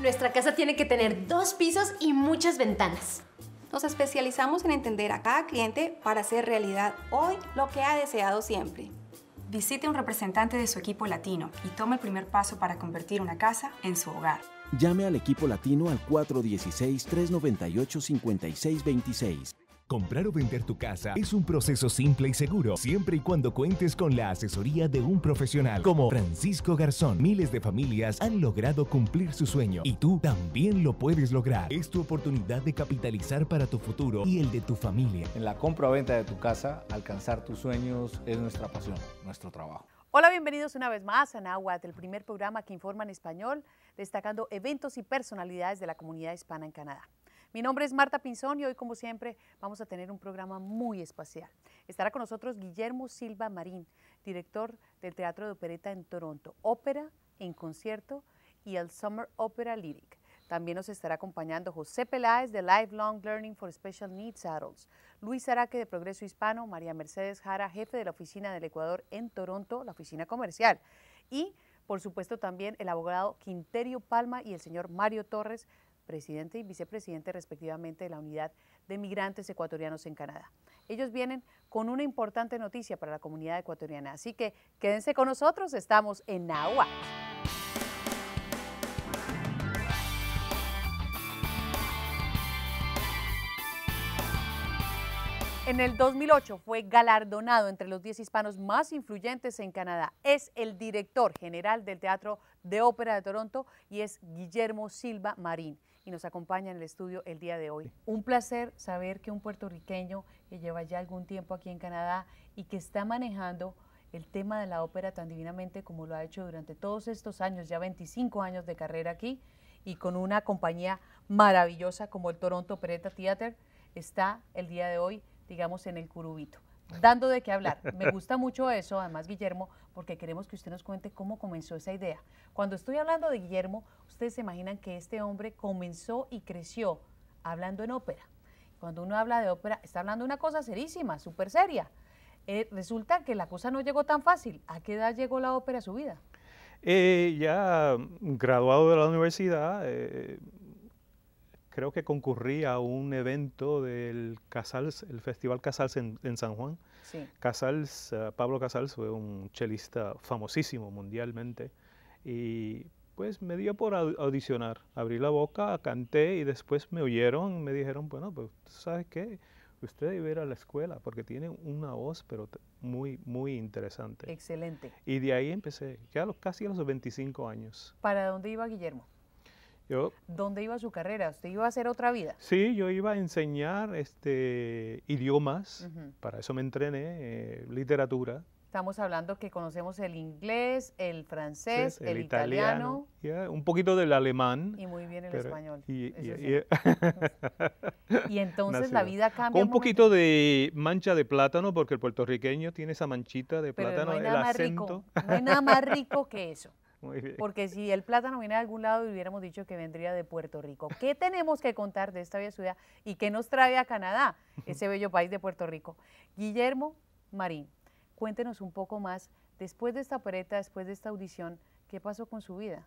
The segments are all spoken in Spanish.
Nuestra casa tiene que tener dos pisos y muchas ventanas. Nos especializamos en entender a cada cliente para hacer realidad hoy lo que ha deseado siempre. Visite un representante de su equipo latino y tome el primer paso para convertir una casa en su hogar. Llame al equipo latino al 416-398-5626. Comprar o vender tu casa es un proceso simple y seguro, siempre y cuando cuentes con la asesoría de un profesional como Francisco Garzón. Miles de familias han logrado cumplir su sueño y tú también lo puedes lograr. Es tu oportunidad de capitalizar para tu futuro y el de tu familia. En la compra o venta de tu casa, alcanzar tus sueños es nuestra pasión, nuestro trabajo. Hola, bienvenidos una vez más a Nahuatl, el primer programa que informa en español, destacando eventos y personalidades de la comunidad hispana en Canadá. Mi nombre es Marta Pinzón y hoy, como siempre, vamos a tener un programa muy especial. Estará con nosotros Guillermo Silva Marín, director del Teatro de Opereta en Toronto, ópera en concierto y el Summer Opera Lyric. También nos estará acompañando José Peláez de Lifelong Learning for Special Needs Adults, Luis Araque de Progreso Hispano, María Mercedes Jara, jefe de la Oficina del Ecuador en Toronto, la oficina comercial, y por supuesto también el abogado Quinterio Palma y el señor Mario Torres, presidente y vicepresidente respectivamente de la Unidad de Migrantes Ecuatorianos en Canadá. Ellos vienen con una importante noticia para la comunidad ecuatoriana, así que quédense con nosotros, estamos en Nahuatl. En el 2008 fue galardonado entre los 10 hispanos más influyentes en Canadá. Es el director general del Teatro de Ópera de Toronto y es Guillermo Silva Marín. Y nos acompaña en el estudio el día de hoy. Un placer saber que un puertorriqueño que lleva ya algún tiempo aquí en Canadá y que está manejando el tema de la ópera tan divinamente como lo ha hecho durante todos estos años, ya 25 años de carrera aquí, y con una compañía maravillosa como el Toronto Pereta Theatre, está el día de hoy digamos, en el curubito dando de qué hablar. Me gusta mucho eso, además, Guillermo, porque queremos que usted nos cuente cómo comenzó esa idea. Cuando estoy hablando de Guillermo, ustedes se imaginan que este hombre comenzó y creció hablando en ópera. Cuando uno habla de ópera, está hablando de una cosa serísima, súper seria. Eh, resulta que la cosa no llegó tan fácil. ¿A qué edad llegó la ópera a su vida? Eh, ya graduado de la universidad, eh, creo que concurrí a un evento del Casals, el Festival Casals en, San Juan. Eh, Pablo Casals fue un chelista famosísimo mundialmente y pues me dio por audicionar. Abrí la boca, canté y después me oyeron, me dijeron, bueno, pues sabes qué, usted debe ir a la escuela porque tiene una voz, pero muy, muy interesante. Excelente. Y de ahí empecé, ya los, casi a los 25 años. ¿Para dónde iba Guillermo? ¿Dónde iba su carrera? ¿Usted iba a hacer otra vida? Sí, yo iba a enseñar este, idiomas, para eso me entrené, eh, literatura. Estamos hablando que conocemos el inglés, el francés, el, italiano. un poquito del alemán. Y muy bien el español. Y, entonces la vida cambia. Con un, poquito de mancha de plátano, porque el puertorriqueño tiene esa manchita de plátano, el acento. no hay nada más rico que eso. Porque si el plátano viene de algún lado, hubiéramos dicho que vendría de Puerto Rico. ¿Qué tenemos que contar de esta bella ciudad y qué nos trae a Canadá, ese bello país de Puerto Rico? Guillermo Marín, cuéntenos un poco más, después de esta opereta, después de esta audición, ¿qué pasó con su vida?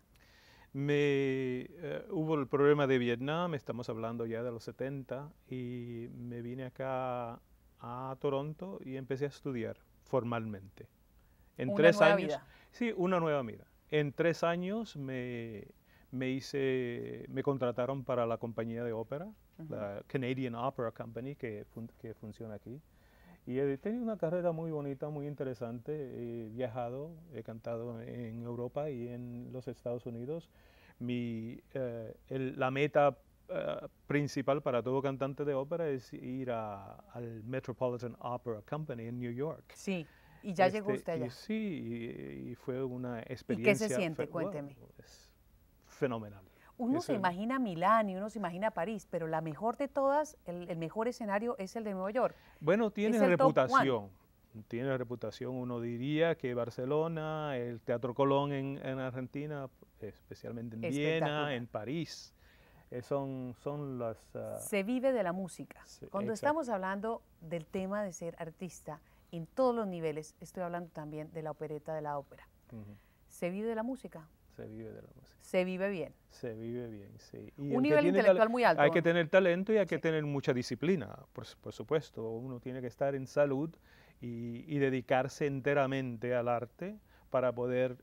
Me, eh, hubo el problema de Vietnam, estamos hablando ya de los 70, y me vine acá a Toronto y empecé a estudiar formalmente. En una tres años. Sí, una nueva vida. En tres años me, me, hice, me contrataron para la compañía de ópera, la Canadian Opera Company, que, que funciona aquí. Y he tenido una carrera muy bonita, muy interesante. He viajado, he cantado en Europa y en los Estados Unidos. Mi, eh, la meta eh, principal para todo cantante de ópera es ir al Metropolitan Opera Company en New York. Sí. Y ya llegó este, usted allá. sí, y, fue una experiencia. ¿Y qué se siente? Cuénteme. fenomenal. Uno se imagina Milán y uno se imagina París, pero la mejor de todas, el, mejor escenario es el de Nueva York. Bueno, tiene reputación. Tiene reputación, uno diría que Barcelona, el Teatro Colón en, Argentina, especialmente en Viena, en París, eh, son, son las... Ah, se vive de la música. Cuando estamos hablando del tema de ser artista, en todos los niveles. Estoy hablando también de la opereta, de la ópera. ¿Se vive de la música? Se vive de la música. Se vive bien. Se vive bien, sí. un nivel intelectual muy alto. Hay que tener talento y hay que tener mucha disciplina, por, supuesto. Uno tiene que estar en salud y, dedicarse enteramente al arte para poder,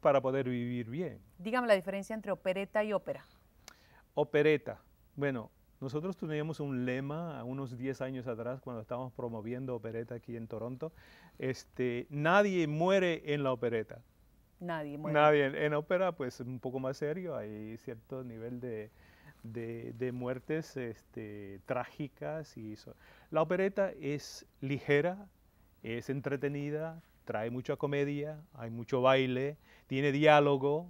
para poder vivir bien. Dígame la diferencia entre opereta y ópera. Opereta. Bueno, nosotros teníamos un lema a unos 10 años atrás cuando estábamos promoviendo opereta aquí en Toronto. Este, nadie muere en la opereta. Nadie muere. Nadie. En, ópera, pues un poco más serio, hay cierto nivel de, muertes este, trágicas. y La opereta es ligera, es entretenida, trae mucha comedia, hay mucho baile, tiene diálogo.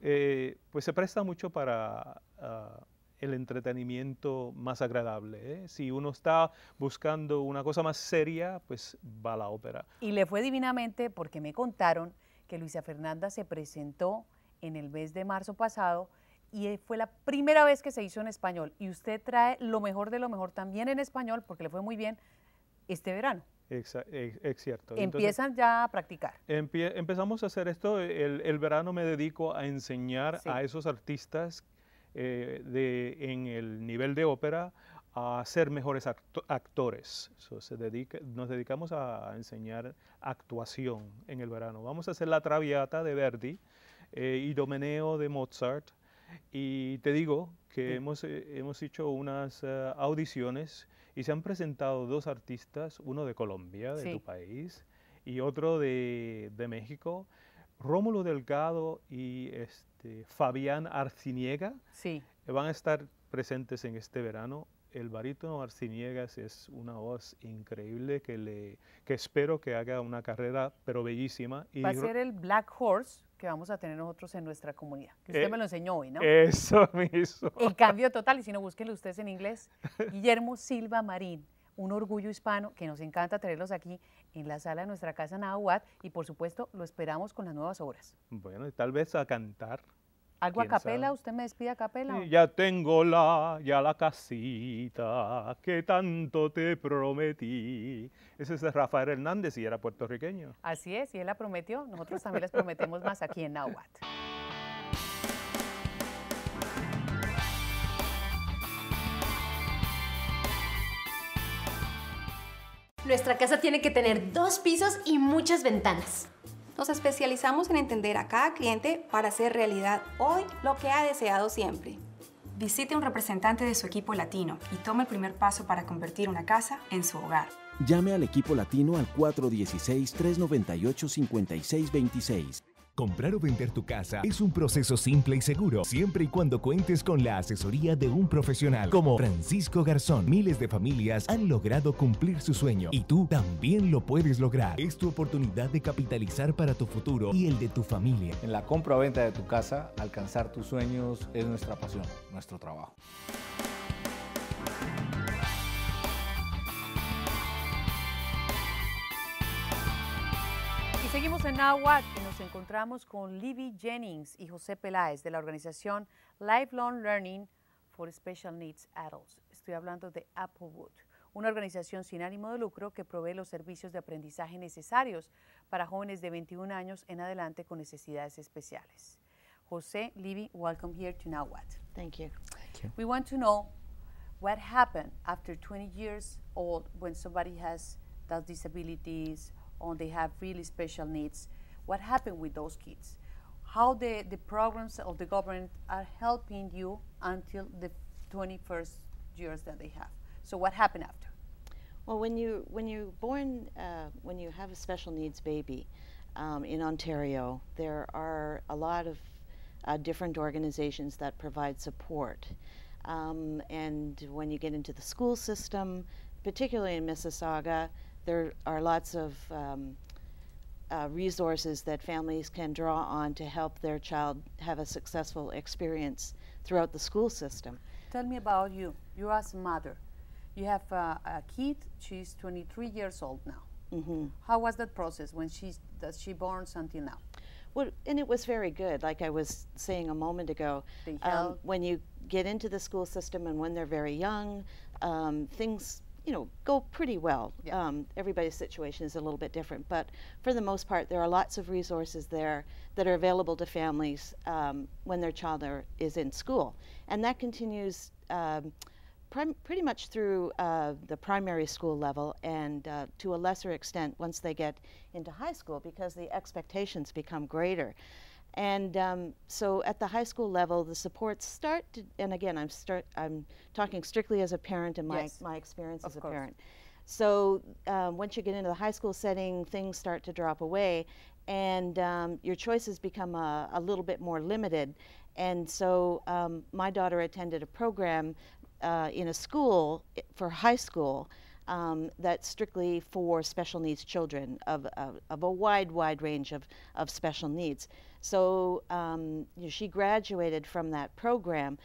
Eh, pues se presta mucho para... Ah, el entretenimiento más agradable. ¿eh? Si uno está buscando una cosa más seria, pues va a la ópera. Y le fue divinamente porque me contaron que Luisa Fernanda se presentó en el mes de marzo pasado y eh, fue la primera vez que se hizo en español. Y usted trae lo mejor de lo mejor también en español porque le fue muy bien este verano. E-, es, cierto. Empiezan ya a practicar. empezamos a hacer esto. El, verano me dedico a enseñar a esos artistas eh, de, en el nivel de ópera a ser mejores actores. se nos dedicamos a enseñar actuación en el verano. Vamos a hacer la Traviata de Verdi eh, y Domeneo de Mozart. Y te digo que hemos, eh, hemos, hecho unas audiciones y se han presentado dos artistas, uno de Colombia, de tu país, y otro de, de México. Rómulo Delgado y este, Fabián Arciniega van a estar presentes en este verano. El barítono Arciniega es una voz increíble que, le, que espero que haga una carrera, pero bellísima. Y Va a ser el Black Horse que vamos a tener nosotros en nuestra comunidad. Que usted eh, me lo enseñó hoy, ¿no? Eso mismo. El cambio total, y si no, búsquenlo ustedes en inglés. Guillermo Silva Marín un orgullo hispano que nos encanta tenerlos aquí en la sala de nuestra casa Nahuatl y por supuesto lo esperamos con las nuevas obras. Bueno, tal vez a cantar. ¿Algo a capela? ¿Usted me despide a capela? Ya tengo la, ya la casita que tanto te prometí. Ese es Rafael Hernández y era puertorriqueño. Así es, y él la prometió. Nosotros también les prometemos más aquí en Nahuatl. Nuestra casa tiene que tener dos pisos y muchas ventanas. Nos especializamos en entender a cada cliente para hacer realidad hoy lo que ha deseado siempre. Visite un representante de su equipo latino y tome el primer paso para convertir una casa en su hogar. Llame al equipo latino al 416-398-5626 Comprar o vender tu casa es un proceso simple y seguro, siempre y cuando cuentes con la asesoría de un profesional como Francisco Garzón. Miles de familias han logrado cumplir su sueño y tú también lo puedes lograr. Es tu oportunidad de capitalizar para tu futuro y el de tu familia. En la compra o venta de tu casa, alcanzar tus sueños es nuestra pasión, nuestro trabajo. Seguimos en Nahuatl y nos encontramos con Libby Jennings y José Peláez de la organización Lifelong Learning for Special Needs Adults. Estoy hablando de Applewood, una organización sin ánimo de lucro que provee los servicios de aprendizaje necesarios para jóvenes de 21 años en adelante con necesidades especiales. José, Libby, welcome here to Nahuatl. Thank Thank you. We want to know what happened after 20 years old when somebody has those disabilities Or they have really special needs. What happened with those kids? How the, the programs of the government are helping you until the 21st years that they have. So what happened after? Well, when you when you born uh, when you have a special needs baby um, in Ontario, there are a lot of uh, different organizations that provide support. Um, and when you get into the school system, particularly in Mississauga, there are lots of um, uh, resources that families can draw on to help their child have a successful experience throughout the school system. Tell me about you. You as a mother, you have a, a kid. She's 23 years old now. Mm -hmm. How was that process when she does she born until now? Well, and it was very good. Like I was saying a moment ago, um, when you get into the school system and when they're very young, um, things you know, go pretty well. Yeah. Um, everybody's situation is a little bit different, but for the most part, there are lots of resources there that are available to families um, when their child are, is in school, and that continues um, pretty much through uh, the primary school level, and uh, to a lesser extent once they get into high school, because the expectations become greater. And um, so at the high school level, the supports start to, and again, I'm start, I'm talking strictly as a parent and my, yes. my experience of as course. a parent. So um, once you get into the high school setting, things start to drop away and um, your choices become a, a, little bit more limited. And so um, my daughter attended a program uh, in a school for high school um, that's strictly for special needs children of, of, of, a wide, wide range of, of special needs. So um, you know, she graduated from that program,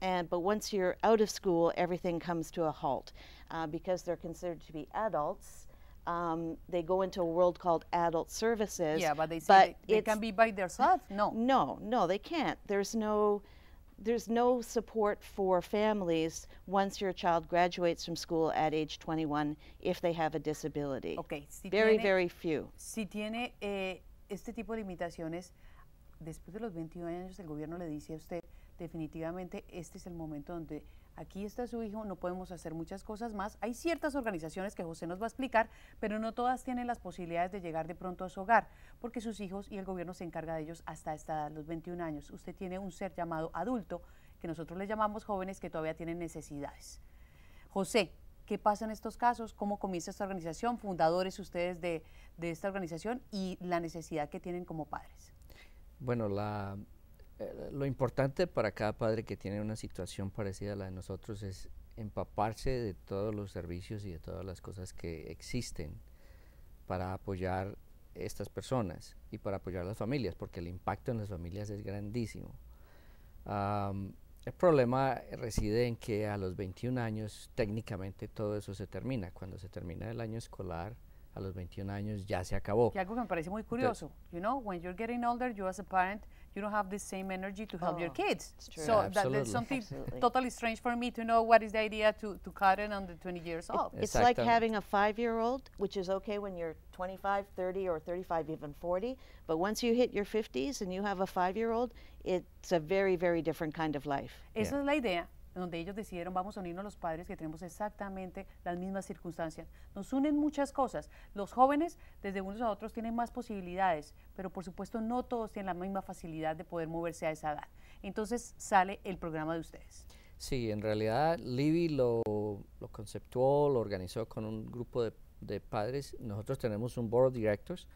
and but once you're out of school, everything comes to a halt uh, because they're considered to be adults. Um, they go into a world called adult services. Yeah, but they but they, they can be by themselves. No, no, no, they can't. There's no there's no support for families once your child graduates from school at age 21 if they have a disability. Okay, si very tiene, very few. Si tiene eh, este tipo de limitaciones. después de los 21 años el gobierno le dice a usted, definitivamente este es el momento donde aquí está su hijo, no podemos hacer muchas cosas más. Hay ciertas organizaciones que José nos va a explicar, pero no todas tienen las posibilidades de llegar de pronto a su hogar, porque sus hijos y el gobierno se encarga de ellos hasta esta edad, los 21 años. Usted tiene un ser llamado adulto, que nosotros le llamamos jóvenes que todavía tienen necesidades. José, ¿qué pasa en estos casos? ¿Cómo comienza esta organización? Fundadores ustedes de esta organización y la necesidad que tienen como padres. Bueno, eh, lo importante para cada padre que tiene una situación parecida a la de nosotros es empaparse de todos los servicios y de todas las cosas que existen para apoyar estas personas y para apoyar a las familias, porque el impacto en las familias es grandísimo. el problema reside en que a los 21 años técnicamente todo eso se termina. Cuando se termina el año escolar, a los 21 años ya se acabó. Y algo que me parece muy curioso, you know, when you're getting older, you as a parent, you don't have the same energy to help your oh, kids. So that, that's something totally strange for me to know what is the idea to, to cut it on 20 years old. it's like having a five-year-old, which is okay when you're 25, 30, or 35, even 40. But once you hit your 50s and you have a five-year-old, it's a very, very different kind of life. Esa es la idea donde ellos decidieron vamos a unirnos los padres que tenemos exactamente las mismas circunstancias. Nos unen muchas cosas. Los jóvenes desde unos a otros tienen más posibilidades, pero por supuesto no todos tienen la misma facilidad de poder moverse a esa edad. Entonces sale el programa de ustedes. Sí, en realidad Libby lo, lo conceptuó, lo organizó con un grupo de, padres. Nosotros tenemos un board of directors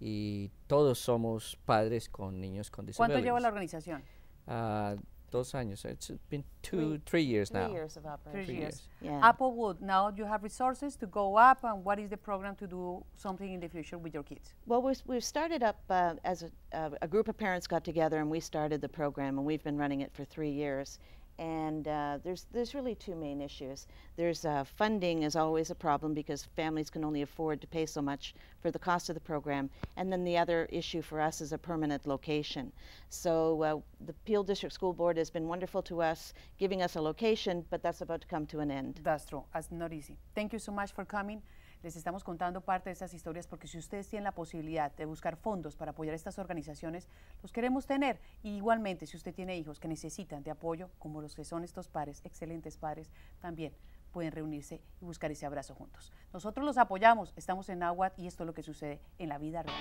y todos somos padres con niños con discapacidad. ¿Cuánto lleva la organización? Ah, those años. Eh, it's been two, three, three years three now. Years of operation. Three, three years. years. Yeah. Applewood. Now you have resources to go up, and what is the program to do something in the future with your kids? Well, we we started up uh, as a, uh, a, group of parents got together and we started the program, and we've been running it for three years and uh, there's there's really two main issues. There's uh, funding is always a problem because families can only afford to pay so much for the cost of the program, and then the other issue for us is a permanent location. So uh, the Peel District School Board has been wonderful to us, giving us a location, but that's about to come to an end. That's true. That's not easy. Thank you so much for coming. Les estamos contando parte de estas historias porque si ustedes tienen la posibilidad de buscar fondos para apoyar a estas organizaciones, los queremos tener. Y igualmente, si usted tiene hijos que necesitan de apoyo, como los que son estos pares, excelentes padres, también pueden reunirse y buscar ese abrazo juntos. Nosotros los apoyamos, estamos en agua y esto es lo que sucede en la vida real.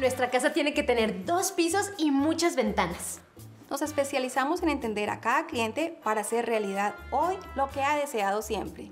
Nuestra casa tiene que tener dos pisos y muchas ventanas. Nos especializamos en entender a cada cliente para hacer realidad hoy lo que ha deseado siempre.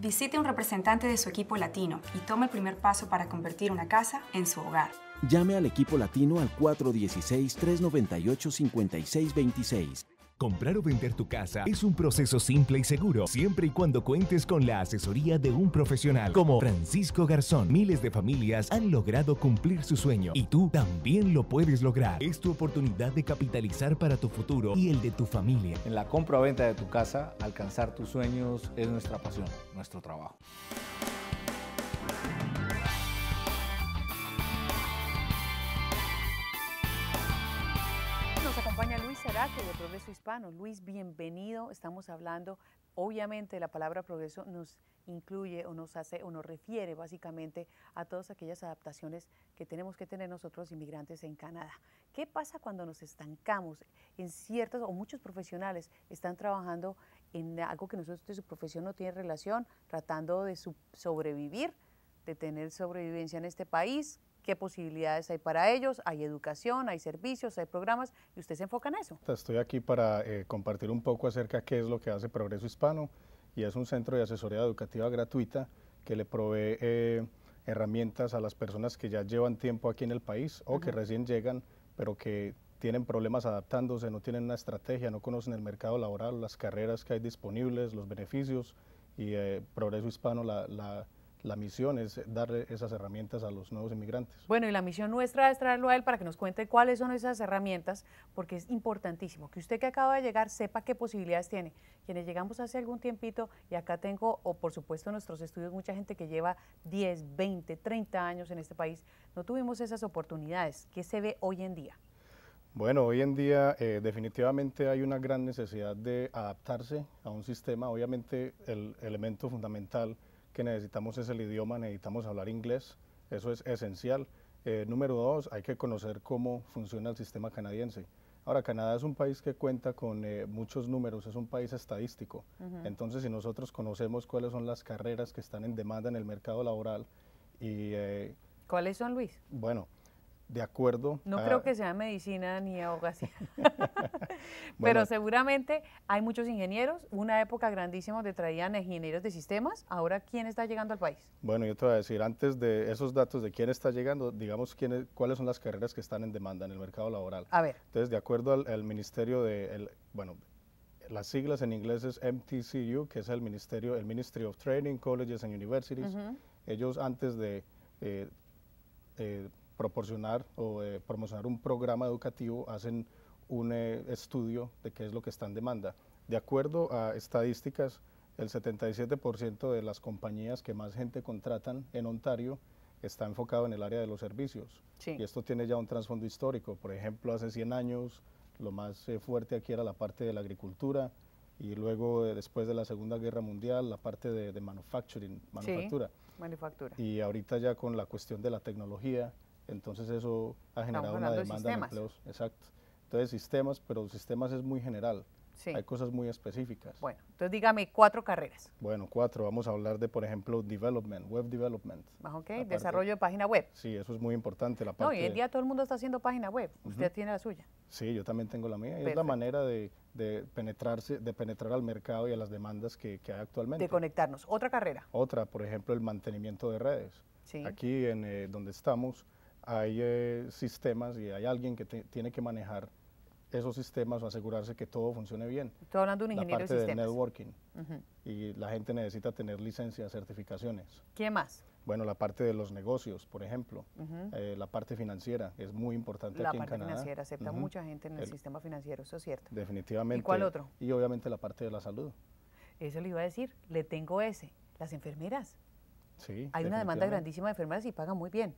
Visite un representante de su equipo latino y tome el primer paso para convertir una casa en su hogar. Llame al equipo latino al 416-398-5626 Comprar o vender tu casa es un proceso simple y seguro, siempre y cuando cuentes con la asesoría de un profesional como Francisco Garzón. Miles de familias han logrado cumplir su sueño y tú también lo puedes lograr. Es tu oportunidad de capitalizar para tu futuro y el de tu familia. En la compra o venta de tu casa, alcanzar tus sueños es nuestra pasión, nuestro trabajo. de Progreso Hispano. Luis, bienvenido. Estamos hablando, obviamente, la palabra progreso nos incluye o nos hace o nos refiere básicamente a todas aquellas adaptaciones que tenemos que tener nosotros inmigrantes en Canadá. ¿Qué pasa cuando nos estancamos en ciertas o muchos profesionales están trabajando en algo que nosotros de su profesión no tiene relación, tratando de sobrevivir, de tener sobrevivencia en este país, qué posibilidades hay para ellos, hay educación, hay servicios, hay programas, y usted se enfoca en eso. Estoy aquí para eh, compartir un poco acerca de qué es lo que hace Progreso Hispano, y es un centro de asesoría educativa gratuita que le provee eh, herramientas a las personas que ya llevan tiempo aquí en el país o que recién llegan, pero que tienen problemas adaptándose, no tienen una estrategia, no conocen el mercado laboral, las carreras que hay disponibles, los beneficios, y eh, Progreso Hispano la la misión es darle esas herramientas a los nuevos inmigrantes. Bueno, y la misión nuestra es traerlo a él para que nos cuente cuáles son esas herramientas, porque es importantísimo que usted que acaba de llegar sepa qué posibilidades tiene. Quienes llegamos hace algún tiempito, y acá tengo, o por supuesto nuestros estudios, mucha gente que lleva 10, 20, 30 años en este país, no tuvimos esas oportunidades. ¿Qué se ve hoy en día? Bueno, hoy en día eh, definitivamente hay una gran necesidad de adaptarse a un sistema. Obviamente el elemento fundamental que necesitamos es el idioma, necesitamos hablar inglés, eso es esencial. Eh, número dos, hay que conocer cómo funciona el sistema canadiense. Ahora, Canadá es un país que cuenta con eh, muchos números, es un país estadístico. Entonces, si nosotros conocemos cuáles son las carreras que están en demanda en el mercado laboral y... Eh, ¿Cuáles son, Luis? Bueno, de acuerdo. No creo que sea medicina ni abogacía, pero seguramente hay muchos ingenieros, una época grandísima de traían ingenieros de sistemas, ahora ¿quién está llegando al país? Bueno, yo te voy a decir, antes de esos datos de quién está llegando, digamos quién cuáles son las carreras que están en demanda en el mercado laboral. A ver. Entonces, de acuerdo al, Ministerio de, bueno, las siglas en inglés es MTCU, que es el Ministerio, el Ministry of Training, Colleges and Universities. Ellos antes de... Eh, eh, proporcionar o eh, promocionar un programa educativo, hacen un eh, estudio de qué es lo que está en demanda. De acuerdo a estadísticas, el 77% de las compañías que más gente contratan en Ontario está enfocado en el área de los servicios. Y esto tiene ya un trasfondo histórico. Por ejemplo, hace 100 años lo más eh, fuerte aquí era la parte de la agricultura y luego después de la Segunda Guerra Mundial la parte de, manufacturing, manufactura. manufactura. Y ahorita ya con la cuestión de la tecnología, entonces eso ha generado una demanda de, empleos. Exacto. Entonces sistemas, pero sistemas es muy general. Hay cosas muy específicas. Bueno, entonces dígame cuatro carreras. Bueno, cuatro. Vamos a hablar de, por ejemplo, development, web development. Ah, ok, desarrollo de página web. Sí, eso es muy importante. La hoy en día todo el mundo está haciendo página web. Usted tiene la suya. Sí, yo también tengo la mía. Y Es la manera de, penetrarse, de penetrar al mercado y a las demandas que, hay actualmente. De conectarnos. Otra carrera. Otra, por ejemplo, el mantenimiento de redes. Aquí en eh, donde estamos, hay eh, sistemas y hay alguien que tiene que manejar esos sistemas o asegurarse que todo funcione bien. Estoy hablando de un ingeniero la parte de networking. Y la gente necesita tener licencias, certificaciones. ¿Qué más? Bueno, la parte de los negocios, por ejemplo, eh, la parte financiera es muy importante la aquí en Canadá. La parte financiera, acepta mucha gente en el, sistema financiero, eso es cierto. Definitivamente. ¿Y cuál otro? Y obviamente la parte de la salud. Eso le iba a decir, le tengo ese, las enfermeras. Sí. Hay una demanda grandísima de enfermeras y pagan muy bien.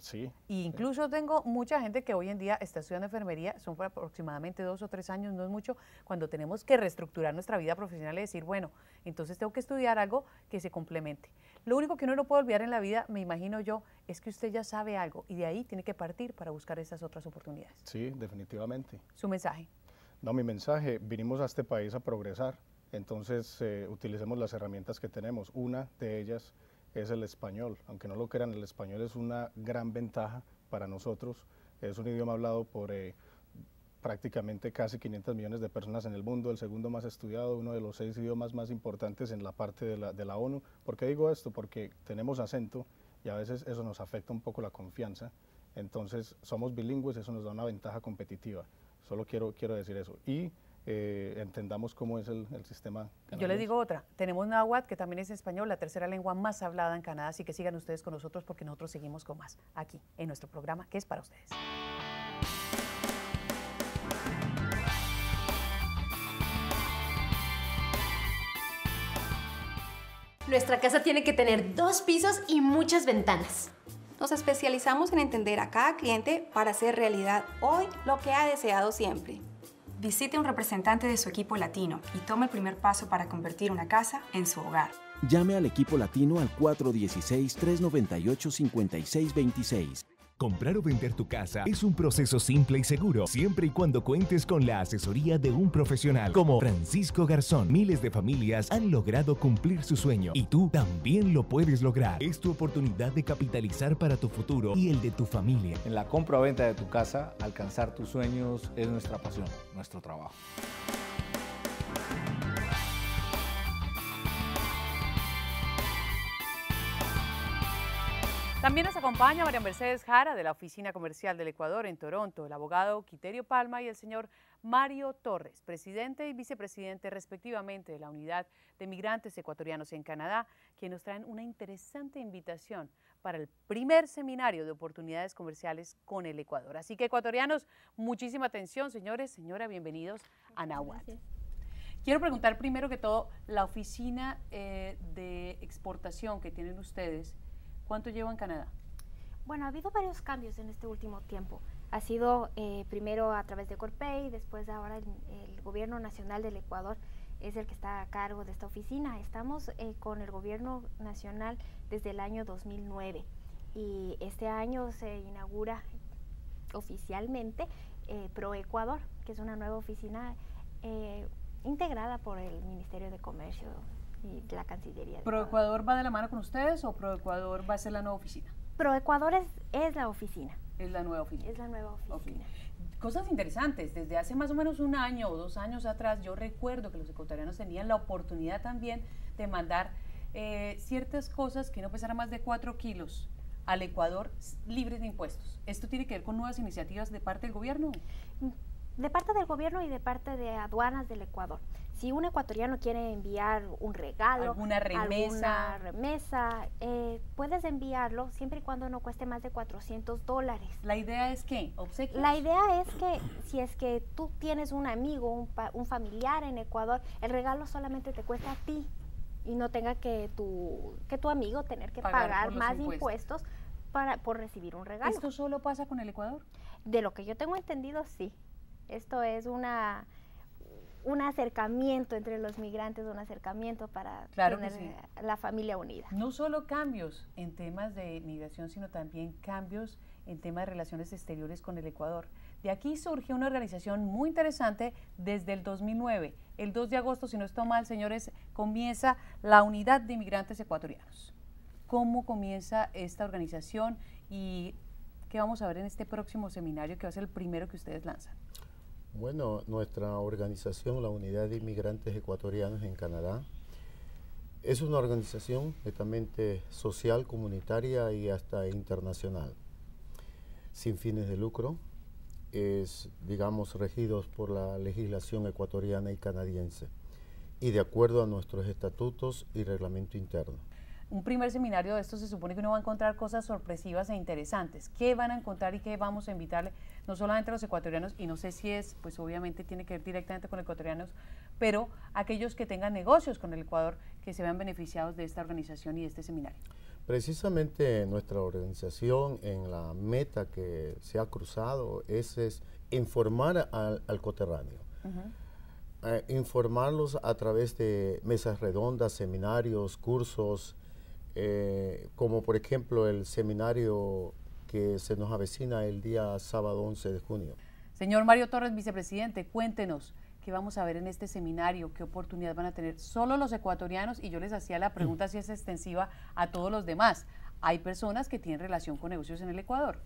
Sí. Y incluso tengo mucha gente que hoy en día está estudiando enfermería, son aproximadamente dos o tres años, no es mucho, cuando tenemos que reestructurar nuestra vida profesional y decir, bueno, entonces tengo que estudiar algo que se complemente. Lo único que uno no puede olvidar en la vida, me imagino yo, es que usted ya sabe algo y de ahí tiene que partir para buscar esas otras oportunidades. Sí, definitivamente. ¿Su mensaje? No, mi mensaje, vinimos a este país a progresar, entonces eh, utilicemos las herramientas que tenemos. Una de ellas es el español. Aunque no lo crean, el español es una gran ventaja para nosotros. Es un idioma hablado por eh, prácticamente casi 500 millones de personas en el mundo, el segundo más estudiado, uno de los seis idiomas más importantes en la parte de la, ONU. ¿Por qué digo esto? Porque tenemos acento y a veces eso nos afecta un poco la confianza. Entonces, somos bilingües, eso nos da una ventaja competitiva. Solo quiero, quiero decir eso. Y eh, entendamos cómo es el, sistema. Yo les digo otra, tenemos Nahuatl que también es español, la tercera lengua más hablada en Canadá, así que sigan ustedes con nosotros porque nosotros seguimos con más aquí en nuestro programa que es para ustedes. Nuestra casa tiene que tener dos pisos y muchas ventanas. Nos especializamos en entender a cada cliente para hacer realidad hoy lo que ha deseado siempre. Visite un representante de su equipo latino y tome el primer paso para convertir una casa en su hogar. Llame al equipo latino al 416-398-5626 Comprar o vender tu casa es un proceso simple y seguro, siempre y cuando cuentes con la asesoría de un profesional como Francisco Garzón. Miles de familias han logrado cumplir su sueño y tú también lo puedes lograr. Es tu oportunidad de capitalizar para tu futuro y el de tu familia. En la compra o venta de tu casa, alcanzar tus sueños es nuestra pasión, nuestro trabajo. También nos acompaña María Mercedes Jara de la Oficina Comercial del Ecuador en Toronto, el abogado Quiterio Palma y el señor Mario Torres, presidente y vicepresidente respectivamente de la Unidad de Migrantes Ecuatorianos en Canadá, quienes nos traen una interesante invitación para el primer seminario de oportunidades comerciales con el Ecuador. Así que ecuatorianos, muchísima atención, señores, señora, bienvenidos a Nahuatl. Quiero preguntar primero que todo, la oficina eh, de exportación que tienen ustedes, ¿Cuánto lleva en Canadá? Bueno, ha habido varios cambios en este último tiempo. Ha sido eh, primero a través de Corpey, después ahora el, gobierno nacional del Ecuador es el que está a cargo de esta oficina. Estamos eh, con el gobierno nacional desde el año 2009 y este año se inaugura oficialmente eh, Pro ProEcuador, que es una nueva oficina integrada por el Ministerio de Comercio y la Cancillería. ¿Proecuador va de la mano con ustedes o Pro Ecuador va a ser la nueva oficina? Proecuador es, es la oficina. Es la nueva oficina. Es la nueva oficina. Cosas interesantes, desde hace más o menos un año o dos años atrás yo recuerdo que los ecuatorianos tenían la oportunidad también de mandar eh, ciertas cosas que no pesaran más de 4 kilos al Ecuador libres de impuestos. ¿Esto tiene que ver con nuevas iniciativas de parte del gobierno? Mm, de parte del gobierno y de parte de aduanas del Ecuador. Si un ecuatoriano quiere enviar un regalo, alguna remesa, eh, puedes enviarlo siempre y cuando no cueste más de 400 dólares. ¿La idea es que La idea es que si es que tú tienes un amigo, un, familiar en Ecuador, el regalo solamente te cuesta a ti y no tenga que tu, que tu amigo tener que pagar, más impuestos, para, por recibir un regalo. ¿Esto solo pasa con el Ecuador? De lo que yo tengo entendido, sí. Esto es una un acercamiento entre los migrantes, un acercamiento para tener eh, la familia unida. No solo cambios en temas de migración, sino también cambios en temas de relaciones exteriores con el Ecuador. De aquí surge una organización muy interesante desde el 2009. El 2 de agosto, si no estoy mal, señores, comienza la Unidad de Migrantes Ecuatorianos. ¿Cómo comienza esta organización y qué vamos a ver en este próximo seminario que va a ser el primero que ustedes lanzan? Bueno, nuestra organización, la Unidad de Inmigrantes Ecuatorianos en Canadá, es una organización netamente social, comunitaria y hasta internacional, sin fines de lucro, es, digamos, regidos por la legislación ecuatoriana y canadiense y de acuerdo a nuestros estatutos y reglamento interno. Un primer seminario de esto se supone que uno va a encontrar cosas sorpresivas e interesantes. ¿Qué van a encontrar y qué vamos a invitarle no solamente los ecuatorianos, y no sé si es, pues obviamente tiene que ver directamente con ecuatorianos, pero aquellos que tengan negocios con el Ecuador que se vean beneficiados de esta organización y de este seminario. Precisamente nuestra organización en la meta que se ha cruzado es, informar al, coterráneo. Eh, informarlos a través de mesas redondas, seminarios, cursos, eh, como por ejemplo el seminario que se nos avecina el día sábado 11 de junio. Señor Mario Torres, vicepresidente, cuéntenos qué vamos a ver en este seminario, qué oportunidad van a tener solo los ecuatorianos y yo les hacía la pregunta si es extensiva a todos los demás. Hay personas que tienen relación con negocios en el Ecuador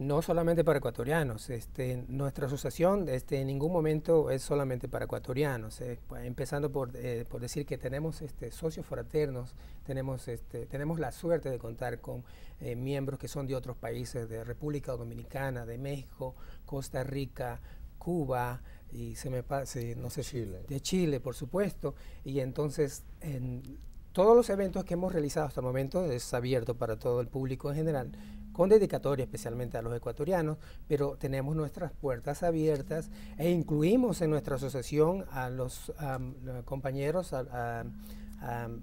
no solamente para ecuatorianos. Este, nuestra asociación este, en ningún momento es solamente para ecuatorianos. Eh, pues, empezando eh, por, decir que tenemos este, socios fraternos, tenemos, este, tenemos la suerte de contar con eh, miembros que son de otros países, de República Dominicana, de México, Costa Rica, Cuba y se me pase, no sé, Chile. de Chile, por supuesto. Y entonces en, todos los eventos que hemos realizado hasta el momento es abierto para todo el público en general con dedicatoria especialmente a los ecuatorianos, pero tenemos nuestras puertas abiertas e incluimos en nuestra asociación a los compañeros, a,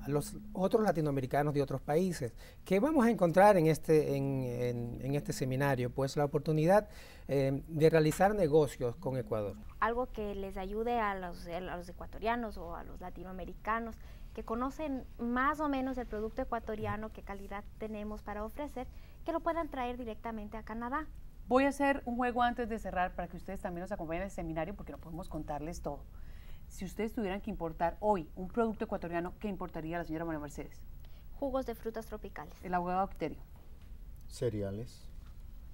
los otros latinoamericanos de otros países. ¿Qué vamos a encontrar en este, en, este seminario? Pues la oportunidad em, de realizar negocios con Ecuador. Algo que les ayude a los ecuatorianos o a los latinoamericanos que conocen más o menos el producto ecuatoriano, qué calidad tenemos para ofrecer, que lo puedan traer directamente a Canadá. Voy a hacer un juego antes de cerrar para que ustedes también nos acompañen al seminario porque no podemos contarles todo. Si ustedes tuvieran que importar hoy un producto ecuatoriano, ¿qué importaría la señora María Mercedes? Jugos de frutas tropicales. El aguacate. bacterio. Cereales.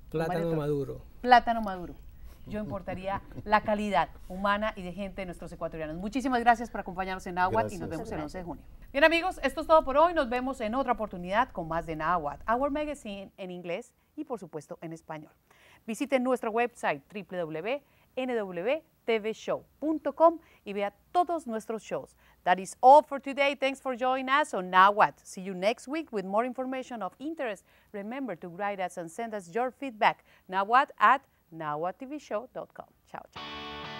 Plátano maduro. Plátano maduro yo importaría la calidad humana y de gente de nuestros ecuatorianos. Muchísimas gracias por acompañarnos en Nahuatl y nos vemos el 11 de junio. Bien amigos, esto es todo por hoy. Nos vemos en otra oportunidad con más de Nahuatl, Our Magazine en inglés y por supuesto en español. Visiten nuestro website www.nwtvshow.com y vea todos nuestros shows. That is all for today. Thanks for joining us on Now See you next week with more information of interest. Remember to write us and send us your feedback. Nahuatl at Nowatvshow.com. Ciao, ciao.